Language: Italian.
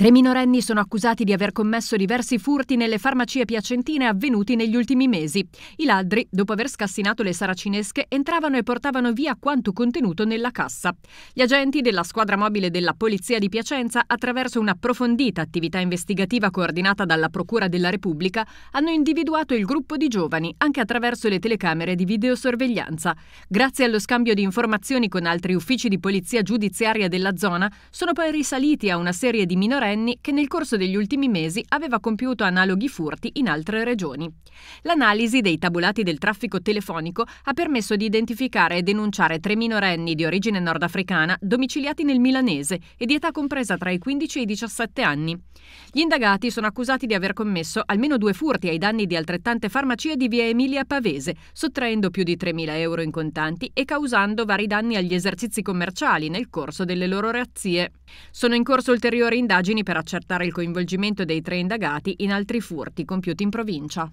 Tre minorenni sono accusati di aver commesso diversi furti nelle farmacie piacentine avvenuti negli ultimi mesi. I ladri, dopo aver scassinato le saracinesche, entravano e portavano via quanto contenuto nella cassa. Gli agenti della squadra mobile della Polizia di Piacenza, attraverso un'approfondita attività investigativa coordinata dalla Procura della Repubblica, hanno individuato il gruppo di giovani anche attraverso le telecamere di videosorveglianza. Grazie allo scambio di informazioni con altri uffici di polizia giudiziaria della zona, sono poi risaliti a una serie di minorenni diciottenni che nel corso degli ultimi mesi aveva compiuto analoghi furti in altre regioni. L'analisi dei tabulati del traffico telefonico ha permesso di identificare e denunciare tre minorenni di origine nordafricana domiciliati nel milanese e di età compresa tra i 15 e i 17 anni. Gli indagati sono accusati di aver commesso almeno due furti ai danni di altrettante farmacie di via Emilia Pavese, sottraendo più di 3.000 euro in contanti e causando vari danni agli esercizi commerciali nel corso delle loro razzie. Sono in corso ulteriori indagini per accertare il coinvolgimento dei tre indagati in altri furti compiuti in provincia.